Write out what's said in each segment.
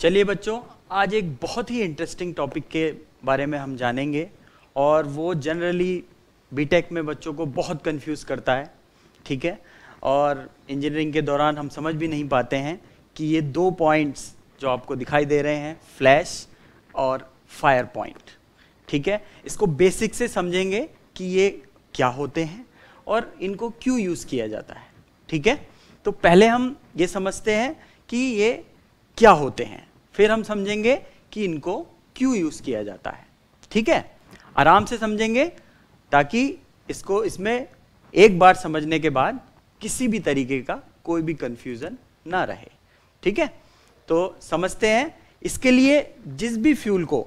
चलिए बच्चों आज एक बहुत ही इंटरेस्टिंग टॉपिक के बारे में हम जानेंगे और वो जनरली बीटेक में बच्चों को बहुत कंफ्यूज करता है ठीक है और इंजीनियरिंग के दौरान हम समझ भी नहीं पाते हैं कि ये दो पॉइंट्स जो आपको दिखाई दे रहे हैं फ्लैश और फायर पॉइंट ठीक है इसको बेसिक से समझेंगे कि ये क्या होते हैं और इनको क्यों यूज़ किया जाता है ठीक है तो पहले हम ये समझते हैं कि ये क्या होते हैं फिर हम समझेंगे कि इनको क्यों यूज़ किया जाता है ठीक है आराम से समझेंगे ताकि इसको इसमें एक बार समझने के बाद किसी भी तरीके का कोई भी कन्फ्यूज़न ना रहे ठीक है तो समझते हैं इसके लिए जिस भी फ्यूल को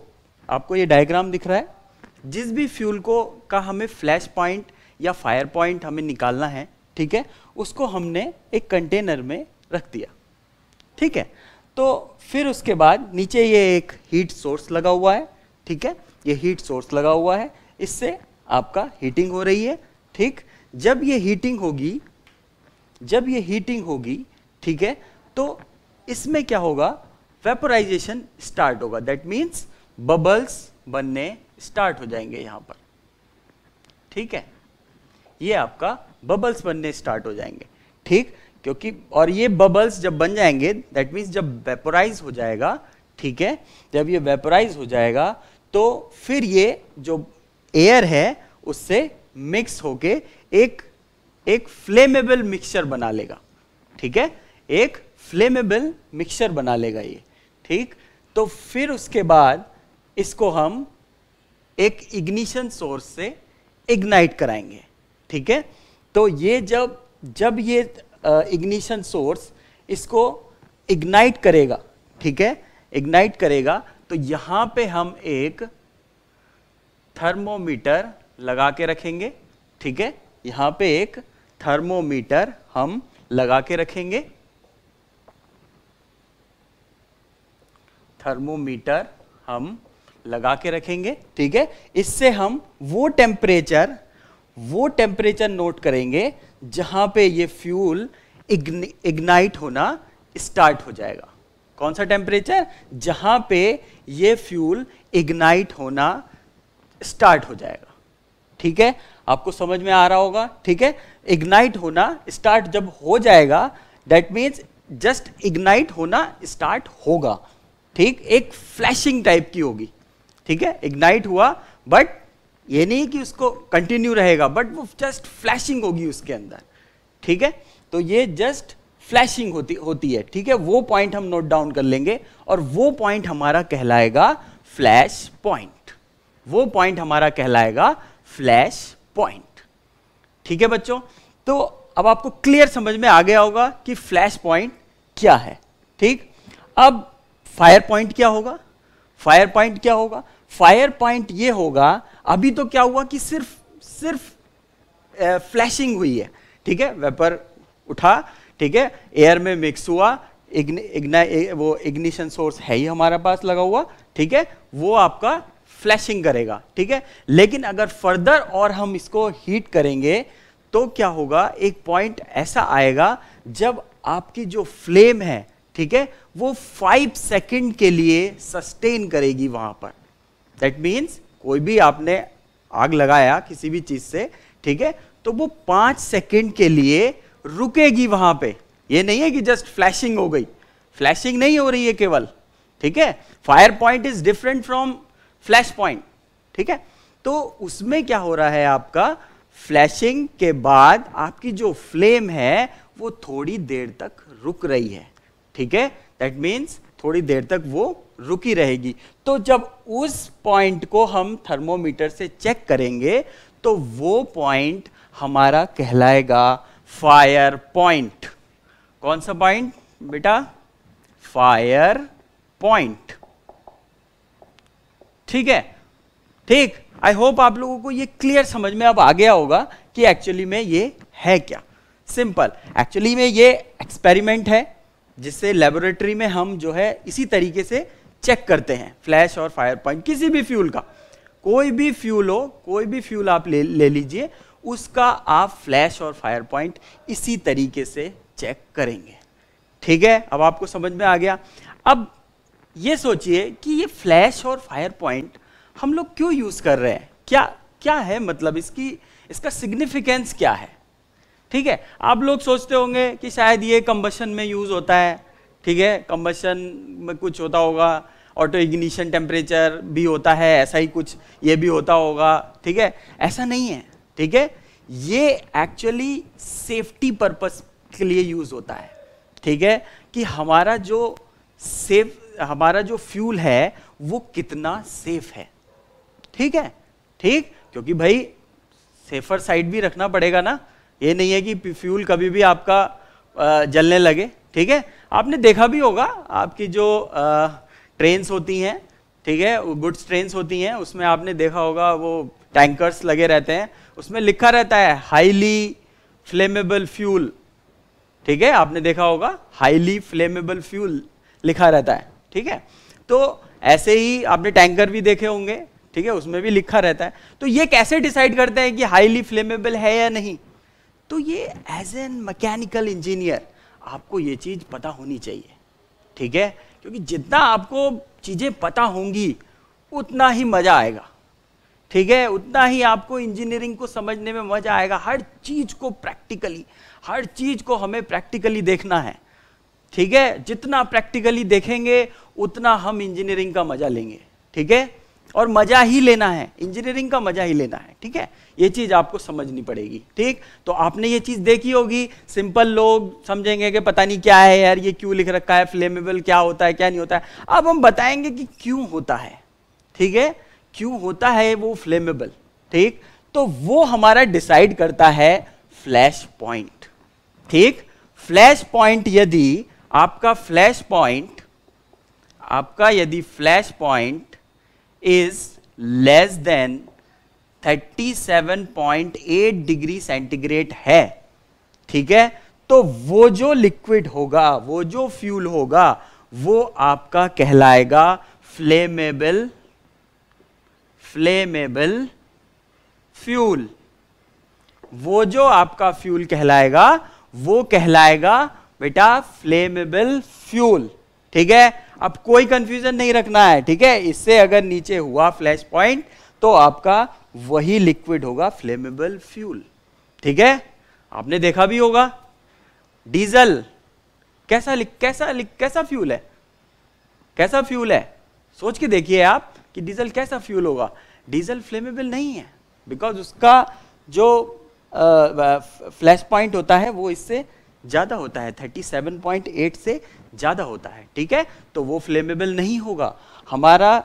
आपको ये डायग्राम दिख रहा है जिस भी फ्यूल को का हमें फ्लैश पॉइंट या फायर पॉइंट हमें निकालना है ठीक है उसको हमने एक कंटेनर में रख दिया ठीक है तो फिर उसके बाद नीचे ये एक हीट सोर्स लगा हुआ है ठीक है ये हीट सोर्स लगा हुआ है इससे आपका हीटिंग हो रही है ठीक जब ये हीटिंग होगी जब ये हीटिंग होगी ठीक है तो इसमें क्या होगा वेपोराइजेशन स्टार्ट होगा दैट मीन्स बबल्स बनने स्टार्ट हो जाएंगे यहां पर ठीक है ये आपका बबल्स बनने स्टार्ट हो जाएंगे ठीक क्योंकि और ये बबल्स जब बन जाएंगे दैट मीन्स जब वेपोराइज हो जाएगा ठीक है जब ये वेपोराइज हो जाएगा तो फिर ये जो एयर है उससे मिक्स होके एक एक फ्लेमेबल मिक्सचर बना लेगा ठीक है एक फ्लेमेबल मिक्सचर बना लेगा ये ठीक तो फिर उसके बाद इसको हम एक इग्निशन सोर्स से इग्नाइट कराएंगे ठीक है तो ये जब जब ये इग्निशन सोर्स इसको इग्नाइट करेगा ठीक है इग्नाइट करेगा तो यहां पे हम एक थर्मोमीटर लगा के रखेंगे ठीक है यहां पे एक थर्मोमीटर हम लगा के रखेंगे थर्मोमीटर हम लगा के रखेंगे ठीक है इससे हम वो टेम्परेचर वो टेम्परेचर नोट करेंगे जहां पे ये फ्यूल इग्नाइट होना स्टार्ट हो जाएगा कौन सा टेम्परेचर जहां पे ये फ्यूल इग्नाइट होना स्टार्ट हो जाएगा ठीक है आपको समझ में आ रहा होगा ठीक है इग्नाइट होना स्टार्ट जब हो जाएगा दैट मीन्स जस्ट इग्नाइट होना स्टार्ट होगा ठीक एक फ्लैशिंग टाइप की होगी ठीक है इग्नाइट हुआ बट ये नहीं कि उसको कंटिन्यू रहेगा बट वो जस्ट फ्लैशिंग होगी उसके अंदर ठीक है तो ये जस्ट फ्लैशिंग होती होती है ठीक है वो पॉइंट हम नोट डाउन कर लेंगे और वो पॉइंट हमारा कहलाएगा फ्लैश पॉइंट वो पॉइंट हमारा कहलाएगा फ्लैश पॉइंट ठीक है बच्चों तो अब आपको क्लियर समझ में आ गया होगा कि फ्लैश पॉइंट क्या है ठीक अब फायर पॉइंट क्या होगा फायर पॉइंट क्या होगा फायर पॉइंट ये होगा अभी तो क्या हुआ कि सिर्फ सिर्फ फ्लैशिंग हुई है ठीक है वेपर उठा ठीक है एयर में मिक्स हुआ इग्नि इग्ना वो इग्निशन सोर्स है ही हमारे पास लगा हुआ ठीक है वो आपका फ्लैशिंग करेगा ठीक है लेकिन अगर फर्दर और हम इसको हीट करेंगे तो क्या होगा एक पॉइंट ऐसा आएगा जब आपकी जो फ्लेम है ठीक है वो फाइव सेकेंड के लिए सस्टेन करेगी वहां पर दैट मीन्स कोई भी आपने आग लगाया किसी भी चीज से ठीक है तो वो पांच सेकेंड के लिए रुकेगी वहां पे ये नहीं है कि जस्ट फ्लैशिंग हो गई फ्लैशिंग नहीं हो रही है केवल ठीक है fire point is different from flash point ठीक है तो उसमें क्या हो रहा है आपका फ्लैशिंग के बाद आपकी जो फ्लेम है वो थोड़ी देर तक रुक रही है ठीक है दैट मीन्स थोड़ी देर तक वो रुकी रहेगी तो जब उस पॉइंट को हम थर्मोमीटर से चेक करेंगे तो वो पॉइंट हमारा कहलाएगा फायर पॉइंट कौन सा पॉइंट बेटा फायर पॉइंट ठीक है ठीक आई होप आप लोगों को ये क्लियर समझ में अब आ गया होगा कि एक्चुअली में ये है क्या सिंपल एक्चुअली में ये एक्सपेरिमेंट है जिससे लेबोरेटरी में हम जो है इसी तरीके से चेक करते हैं फ्लैश और फायर पॉइंट किसी भी फ्यूल का कोई भी फ्यूल हो कोई भी फ्यूल आप ले, ले लीजिए उसका आप फ्लैश और फायर पॉइंट इसी तरीके से चेक करेंगे ठीक है अब आपको समझ में आ गया अब ये सोचिए कि ये फ्लैश और फायर पॉइंट हम लोग क्यों यूज़ कर रहे हैं क्या क्या है मतलब इसकी इसका सिग्निफिकेंस क्या है ठीक है आप लोग सोचते होंगे कि शायद ये कंबशन में यूज़ होता है ठीक है कम्बशन में कुछ होता होगा ऑटो इग्निशन टेम्परेचर भी होता है ऐसा ही कुछ ये भी होता होगा ठीक है ऐसा नहीं है ठीक है ये एक्चुअली सेफ्टी पर्पस के लिए यूज़ होता है ठीक है कि हमारा जो सेफ हमारा जो फ्यूल है वो कितना सेफ है ठीक है ठीक क्योंकि भाई सेफर साइड भी रखना पड़ेगा ना ये नहीं है कि फ्यूल कभी भी आपका जलने लगे ठीक है आपने देखा भी होगा आपकी जो ट्रेन्स होती हैं ठीक है गुड्स ट्रेन्स होती हैं उसमें आपने देखा होगा वो टैंकर्स लगे रहते हैं उसमें लिखा रहता है हाईली फ्लेमेबल फ्यूल ठीक है आपने देखा होगा हाईली फ्लेमेबल फ्यूल लिखा रहता है ठीक है तो ऐसे ही आपने टैंकर भी देखे होंगे ठीक है उसमें भी लिखा रहता है तो ये कैसे डिसाइड करते हैं कि हाईली फ्लेमेबल है या नहीं तो ये एज एन मैकेनिकल इंजीनियर आपको ये चीज़ पता होनी चाहिए ठीक है क्योंकि जितना आपको चीज़ें पता होंगी उतना ही मज़ा आएगा ठीक है उतना ही आपको इंजीनियरिंग को समझने में मज़ा आएगा हर चीज़ को प्रैक्टिकली हर चीज़ को हमें प्रैक्टिकली देखना है ठीक है जितना प्रैक्टिकली देखेंगे उतना हम इंजीनियरिंग का मज़ा लेंगे ठीक है और मजा ही लेना है इंजीनियरिंग का मजा ही लेना है ठीक है ये चीज आपको समझनी पड़ेगी ठीक तो आपने ये चीज देखी होगी सिंपल लोग समझेंगे कि पता नहीं क्या है यार ये क्यों लिख रखा है फ्लेमेबल क्या होता है क्या नहीं होता है अब हम बताएंगे कि क्यों होता है ठीक है क्यों होता है वो फ्लेमेबल ठीक तो वो हमारा डिसाइड करता है फ्लैश पॉइंट ठीक फ्लैश पॉइंट यदि आपका फ्लैश पॉइंट आपका यदि flash point is less than 37.8 degree centigrade है ठीक है तो वो जो लिक्विड होगा वो जो फ्यूल होगा वो आपका कहलाएगा फ्लेमेबल फ्लेमेबल फ्यूल वो जो आपका फ्यूल कहलाएगा वो कहलाएगा बेटा फ्लेमेबल फ्यूल ठीक है अब कोई कंफ्यूजन नहीं रखना है ठीक है इससे अगर नीचे हुआ फ्लैश पॉइंट तो आपका वही लिक्विड होगा फ्लेमेबल फ्यूल ठीक है आपने देखा भी होगा डीजल कैसा कैसा कैसा फ्यूल है कैसा फ्यूल है सोच के देखिए आप कि डीजल कैसा फ्यूल होगा डीजल फ्लेमेबल नहीं है बिकॉज उसका जो फ्लैश uh, पॉइंट होता है वो इससे ज़्यादा होता है 37.8 से ज़्यादा होता है ठीक है तो वो फ्लेमेबल नहीं होगा हमारा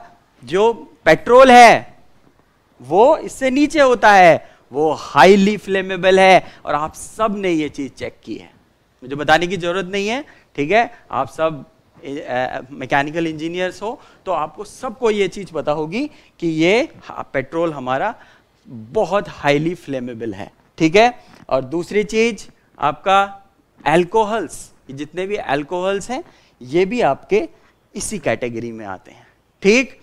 जो पेट्रोल है वो इससे नीचे होता है वो हाईली फ्लेमेबल है और आप सब ने ये चीज़ चेक की है मुझे बताने की ज़रूरत नहीं है ठीक है आप सब मैकेनिकल इंजीनियर्स हो तो आपको सबको ये चीज़ पता होगी कि ये पेट्रोल हमारा बहुत हाईली फ्लेमेबल है ठीक है और दूसरी चीज़ आपका एल्कोहल्स जितने भी एल्कोहल्स हैं ये भी आपके इसी कैटेगरी में आते हैं ठीक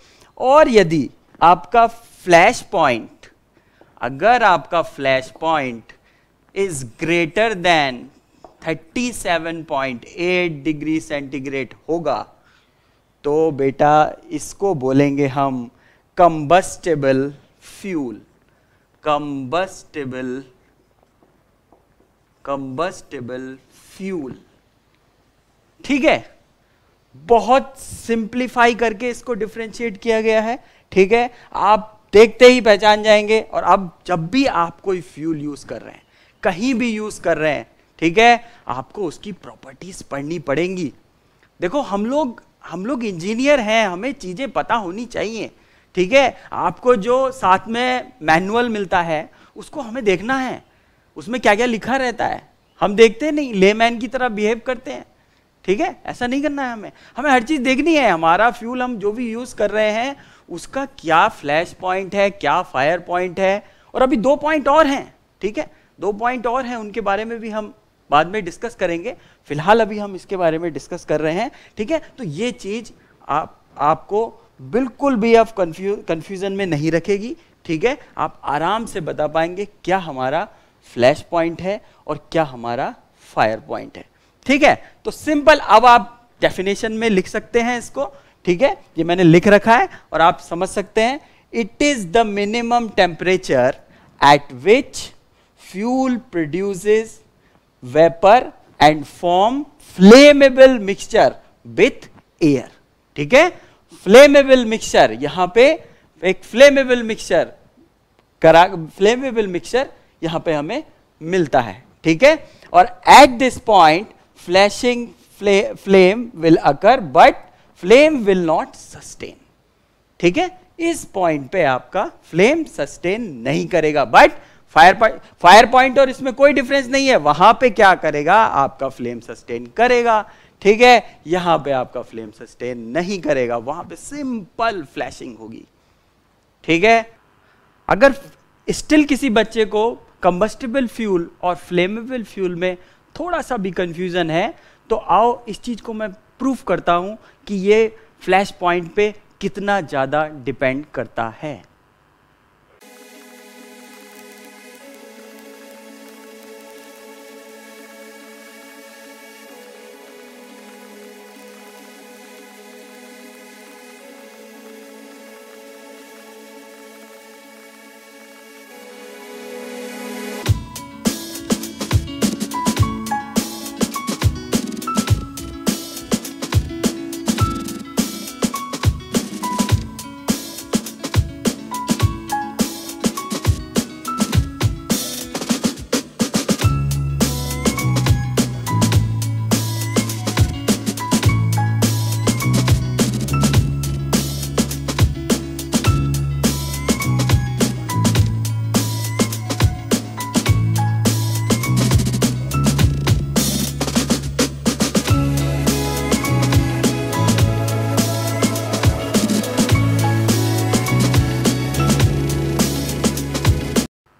और यदि आपका फ्लैश पॉइंट अगर आपका flash point is greater than 37.8 degree centigrade होगा तो बेटा इसको बोलेंगे हम combustible fuel combustible combustible fuel ठीक है बहुत सिंप्लीफाई करके इसको डिफ्रेंशिएट किया गया है ठीक है आप देखते ही पहचान जाएंगे और अब जब भी आप कोई फ्यूल यूज कर रहे हैं कहीं भी यूज कर रहे हैं ठीक है आपको उसकी प्रॉपर्टीज पढ़नी पड़ेंगी देखो हम लोग हम लोग इंजीनियर हैं हमें चीजें पता होनी चाहिए ठीक है आपको जो साथ में मैनुअल मिलता है उसको हमें देखना है उसमें क्या क्या लिखा रहता है हम देखते नहीं लेमैन की तरह बिहेव करते हैं ठीक है ऐसा नहीं करना है हमें हमें हर चीज़ देखनी है हमारा फ्यूल हम जो भी यूज़ कर रहे हैं उसका क्या फ्लैश पॉइंट है क्या फायर पॉइंट है और अभी दो पॉइंट और हैं ठीक है दो पॉइंट और हैं उनके बारे में भी हम बाद में डिस्कस करेंगे फिलहाल अभी हम इसके बारे में डिस्कस कर रहे हैं ठीक है तो ये चीज़ आप आपको बिल्कुल भी आप कन्फ्यूजन में नहीं रखेगी ठीक है आप आराम से बता पाएंगे क्या हमारा फ्लैश पॉइंट है और क्या हमारा फायर पॉइंट है ठीक है तो सिंपल अब आप डेफिनेशन में लिख सकते हैं इसको ठीक है ये मैंने लिख रखा है और आप समझ सकते हैं it is the minimum temperature at which fuel produces vapour and form flammable mixture with air ठीक है फ्लेमेबल मिक्सचर यहां पे एक फ्लेमेबल मिक्सचर करा फ्लेमेबल मिक्सचर यहां पे हमें मिलता है ठीक है और at this point flashing flame will occur but flame will not sustain ठीक है इस पॉइंट पे आपका फ्लेम सस्टेन नहीं करेगा but fire point fire point और इसमें कोई डिफरेंस नहीं है वहां पे क्या करेगा आपका फ्लेम सस्टेन करेगा ठीक है यहां पे आपका फ्लेम सस्टेन नहीं करेगा वहां पे सिंपल फ्लैशिंग होगी ठीक है अगर स्टिल किसी बच्चे को कम्बस्टेबल फ्यूल और फ्लेमेबल फ्यूल में थोड़ा सा भी कन्फ्यूज़न है तो आओ इस चीज़ को मैं प्रूफ करता हूँ कि ये फ्लैश पॉइंट पे कितना ज़्यादा डिपेंड करता है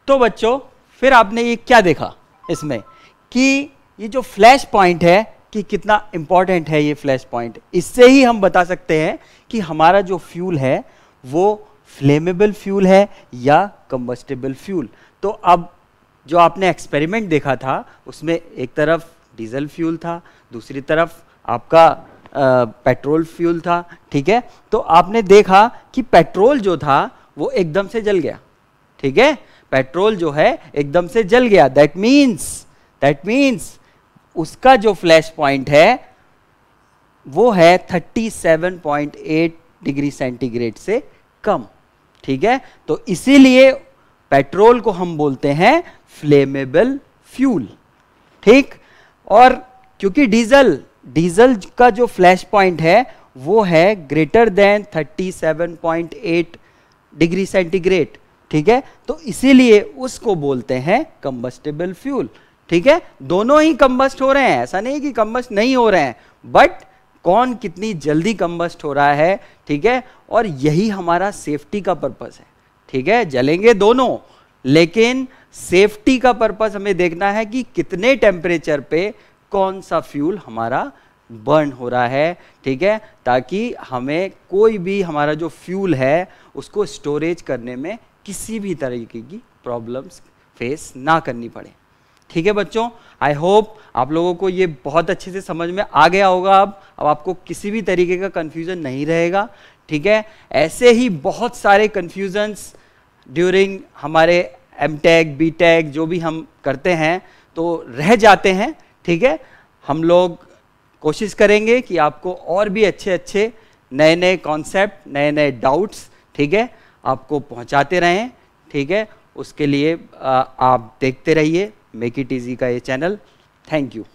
तो बच्चों फिर आपने ये क्या देखा इसमें कि ये जो फ्लैश पॉइंट है कि कितना इम्पॉर्टेंट है ये फ्लैश पॉइंट इससे ही हम बता सकते हैं कि हमारा जो फ्यूल है वो फ्लेमेबल फ्यूल है या कम्बस्टेबल फ्यूल तो अब जो आपने एक्सपेरिमेंट देखा था उसमें एक तरफ डीजल फ्यूल था दूसरी तरफ आपका आ, पेट्रोल फ्यूल था ठीक है तो आपने देखा कि पेट्रोल जो था वो एकदम से जल गया ठीक है पेट्रोल जो है एकदम से जल गया दैट मीन्स दैट मीन्स उसका जो फ्लैश पॉइंट है वो है 37.8 डिग्री सेंटीग्रेड से कम ठीक है तो इसीलिए पेट्रोल को हम बोलते हैं फ्लेमेबल फ्यूल ठीक और क्योंकि डीजल डीजल का जो फ्लैश पॉइंट है वो है ग्रेटर देन 37.8 डिग्री सेंटीग्रेड ठीक है तो इसीलिए उसको बोलते हैं कंबस्टेबल फ्यूल ठीक है दोनों ही कम्बस्ट हो रहे हैं ऐसा नहीं कि कम्बस्ट नहीं हो रहे हैं बट कौन कितनी जल्दी कम्बस्ट हो रहा है ठीक है और यही हमारा सेफ्टी का पर्पस है ठीक है जलेंगे दोनों लेकिन सेफ्टी का पर्पस हमें देखना है कि कितने टेम्परेचर पे कौन सा फ्यूल हमारा बर्न हो रहा है ठीक है ताकि हमें कोई भी हमारा जो फ्यूल है उसको स्टोरेज करने में किसी भी तरीके की प्रॉब्लम्स फेस ना करनी पड़े ठीक है बच्चों आई होप आप लोगों को ये बहुत अच्छे से समझ में आ गया होगा अब अब आपको किसी भी तरीके का कन्फ्यूज़न नहीं रहेगा ठीक है ऐसे ही बहुत सारे कन्फ्यूजन्स ड्यूरिंग हमारे एम टैग बी टैग जो भी हम करते हैं तो रह जाते हैं ठीक है हम लोग कोशिश करेंगे कि आपको और भी अच्छे अच्छे नए नए कॉन्सेप्ट नए नए डाउट्स ठीक है आपको पहुंचाते रहें ठीक है उसके लिए आप देखते रहिए मेक इट ईजी का ये चैनल थैंक यू